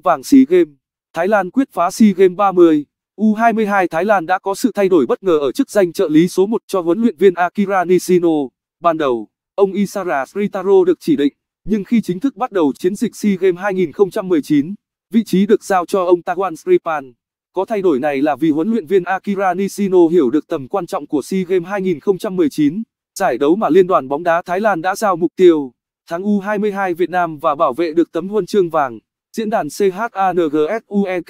vàng SEA Games, Thái Lan quyết phá SEA Games 30. U22 Thái Lan đã có sự thay đổi bất ngờ ở chức danh trợ lý số 1 cho huấn luyện viên Akira Nishino. Ban đầu, ông Isara Sritaro được chỉ định, nhưng khi chính thức bắt đầu chiến dịch SEA Games 2019, vị trí được giao cho ông Tawan Sripan. Có thay đổi này là vì huấn luyện viên Akira Nishino hiểu được tầm quan trọng của SEA Games 2019, giải đấu mà Liên đoàn bóng đá Thái Lan đã giao mục tiêu, thắng U22 Việt Nam và bảo vệ được tấm huân chương vàng. Diễn đàn CHANGSUEK,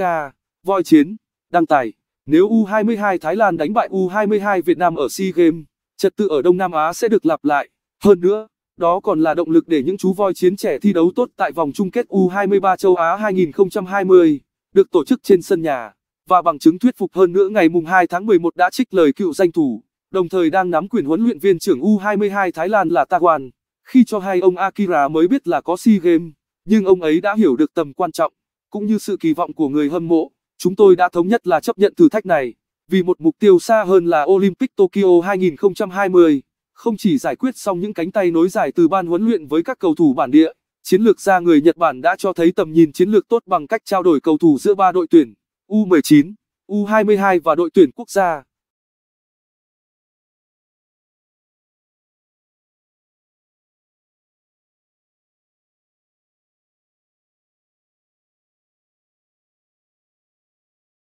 voi chiến, đăng tải, nếu U22 Thái Lan đánh bại U22 Việt Nam ở SEA Games, trật tự ở Đông Nam Á sẽ được lặp lại. Hơn nữa, đó còn là động lực để những chú voi chiến trẻ thi đấu tốt tại vòng chung kết U23 châu Á 2020, được tổ chức trên sân nhà, và bằng chứng thuyết phục hơn nữa ngày mùng 2 tháng 11 đã trích lời cựu danh thủ, đồng thời đang nắm quyền huấn luyện viên trưởng U22 Thái Lan là Tawan, khi cho hay ông Akira mới biết là có SEA Games nhưng ông ấy đã hiểu được tầm quan trọng, cũng như sự kỳ vọng của người hâm mộ. Chúng tôi đã thống nhất là chấp nhận thử thách này, vì một mục tiêu xa hơn là Olympic Tokyo 2020, không chỉ giải quyết xong những cánh tay nối dài từ ban huấn luyện với các cầu thủ bản địa, chiến lược gia người Nhật Bản đã cho thấy tầm nhìn chiến lược tốt bằng cách trao đổi cầu thủ giữa ba đội tuyển U19, U22 và đội tuyển quốc gia.